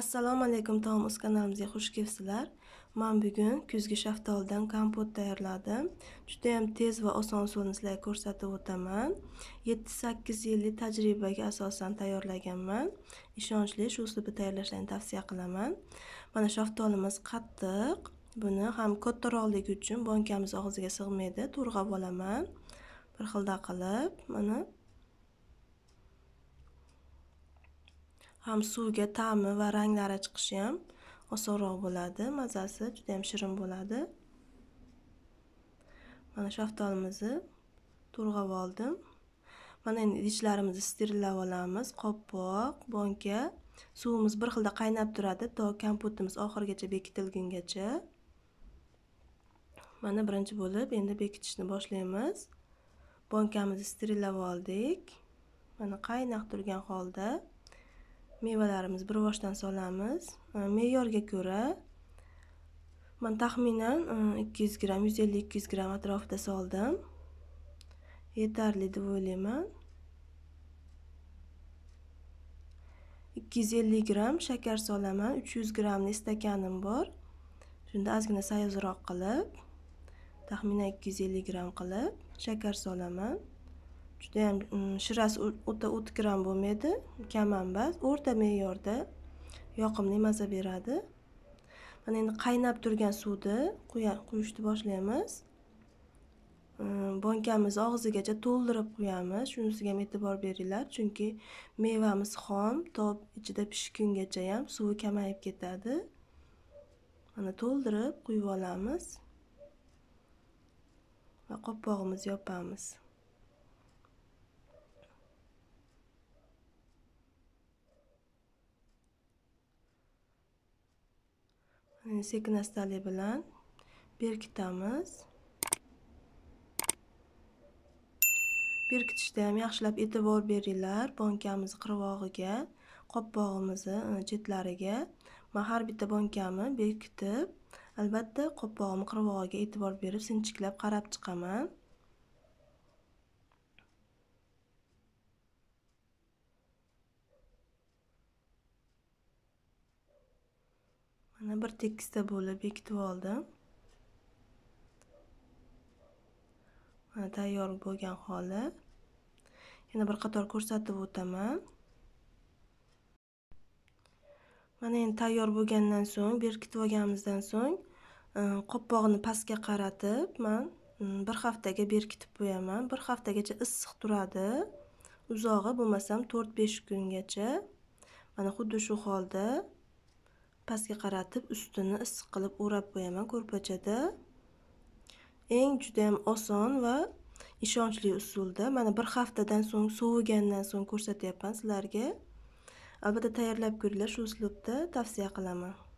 assalomu alaykum tomus kanalimizga xush kelibsizlar man bugun kuzgi shaftoldan kompot tayyorladim juda ham tez va oson usulni sizlarga ko'rsatib o'taman 7-8 yillik tajribaga asosan tayyorlaganman ishonchli shu uslubda tayyorlashni tavsiya qilaman mana shaftolimiz qattiq buni ham kattaroqligi uchun bonkamiz og'ziga sig'maydi to'rg'ab olaman bir xilda qilib mana ham suvga ta'mi va ranglari chiqishi ham osonroq bo'ladi mazasi juda yam shirin bo'ladi mana shaftolimizni to'rg'ab oldim mana endi idishlarimizni sterillab olamiz qopqoq bonka suvimiz bir xilda qaynab turadi to kompotimiz oxirigacha bekitilgungacha mana birinchi bo'lib endi bekitishni boshlaymiz bonkamizni sterillab oldik mana qaynab turgan holda mevalarimizni bir boshdan solamiz e, me'yorga ko'ra man taxminan 200 e, gram 150-200 gram atrofida soldim yetarli deb o'ylayman 250 gram shakar solaman 300 gramni stakanim bor shunda ozgina sayozroq qilib taxminan 250 gram qilib shakar solaman judayam mm, shirasi o'ta o'tkir ham bo'lmaydi kamambas o'rta me'yorda yoqimli maza beradi mana endi qaynab turgan suvni quyishni boshlaymiz mm, bonkamizni og'zigacha to'ldirib qo'yamiz shunisiga ham e'tibor beringlar chunki mevamiz xom top ichida pishgungacha ham suvi kamayib ketadi mana to'ldirib quyib olamiz va qopqog'imizni yopamiz sekin astalik bilan berkitamiz berkitishda ham yaxshilab e'tibor beringlar bonkamiz qirvog'iga qopqog'imizni chetlariga man har bitta bonkamni berkitib albatta qopqog'im qirvog'iga e'tibor berib sinchiklab qarab chiqaman mana bir tekisda bo'lib bekitib oldim mana tayyor bo'lgan holi yana bir qator ko'rsatib o'taman mana endi tayyor bo'lgandan so'ng berkitib olganimizdan so'ng e, qopqog'ini pastga qaratib man mm, bir haftaga berkitib qo'yaman bir haftagacha issiq turadi uzog'i bo'lmasam to'rt besh kungacha mana xuddi shu holda pastga qaratib ustini issiq qilib o'rab qo'yaman ko'rpachada eng judayam oson va ishonchli usulda mana bir haftadan so'ng sovigandan so'ng ko'rsatyapman sizlarga albatta tayyorlab ko'ringlar shu uslubda tavsiya qilaman